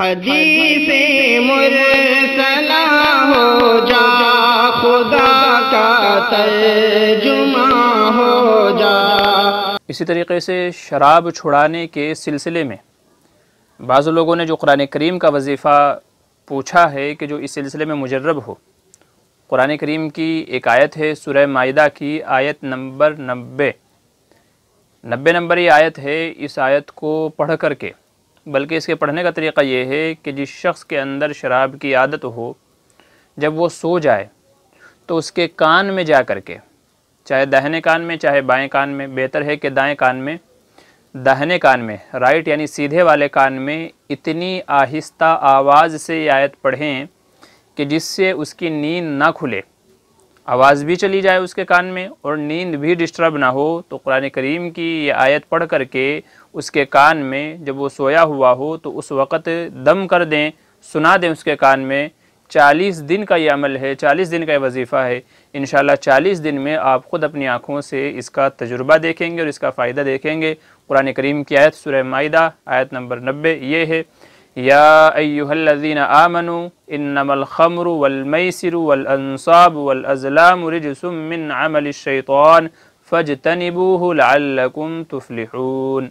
मुर सला हो जा खुदा का तर्जुमा हो जा इसी तरीके से शराब छुड़ाने के सिलसिले में बाज़ लोगों ने जो कुरान करीम का वजीफ़ा पूछा है कि जो इस सिलसिले में मुजरब हो कुरान करीम की एक आयत है सुरह मायदा की आयत नंबर नब्बे नब्बे नंबर ये आयत है इस आयत को पढ़ कर के बल्कि इसके पढ़ने का तरीका ये है कि जिस शख्स के अंदर शराब की आदत हो जब वो सो जाए तो उसके कान में जा कर के चाहे दाहिने कान में चाहे बाएं कान में बेहतर है कि दाएं कान में दाहिने कान में राइट यानी सीधे वाले कान में इतनी आहिस्ता आवाज़ से आयत पढ़ें कि जिससे उसकी नींद ना खुले आवाज़ भी चली जाए उसके कान में और नींद भी डिस्टर्ब ना हो तो कुरान करीम की ये आयत पढ़ कर के उसके कान में जब वो सोया हुआ हो तो उस वक़्त दम कर दें सुना दें उसके कान में चालीस दिन का ये अमल है चालीस दिन का ये वजीफ़ा है इन चालीस दिन में आप ख़ुद अपनी आँखों से इसका तजुर्बा देखेंगे और इसका फ़ायदा देखेंगे कुरान करीम की आयत सुरह माहा आयत नंबर नब्बे ये है याजीन आमनु इनमलखमर वलमसर वलसाब वलअलाम रजसमिन फ़ज तनबूलकुम तुफलिहून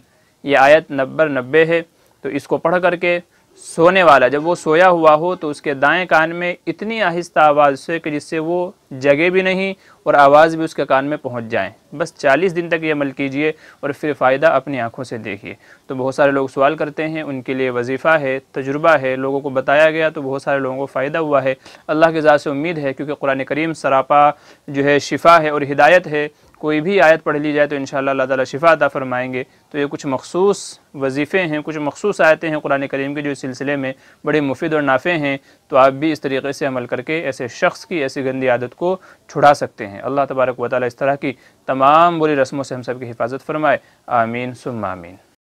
ये आयत नब्बर नब्बे है तो इसको पढ़ करके सोने वाला जब वो सोया हुआ हो तो उसके दाएं कान में इतनी आहिस्ता आवाज़ से कि जिससे वो जगे भी नहीं और आवाज़ भी उसके कान में पहुंच जाए बस 40 दिन तक ये अमल कीजिए और फिर फ़ायदा अपनी आंखों से देखिए तो बहुत सारे लोग सवाल करते हैं उनके लिए वजीफ़ा है तजुर्बा है लोगों को बताया गया तो बहुत सारे लोगों को फ़ायदा हुआ है अल्लाह के जहाँ से उम्मीद है क्योंकि कुरान करीम सरापा जो है शिफा है और हिदायत है कोई भी आयत पढ़ ली जाए तो इन ताला शिफा अदा फरमाएँगे तो ये कुछ मखसूस वजीफ़े हैं कुछ मखसूस आयतें हैं कुरान करीम के जो इस सिलसिले में बड़े मुफीद और नाफ़े हैं तो आप भी इस तरीके से अमल करके ऐसे शख्स की ऐसी गंदी आदत को छुड़ा सकते हैं अल्लाह तबारक वाली इस तरह की तमाम बुरी रस्मों से हम सब की हिफाजत फरमाए आमीन सुम आमीन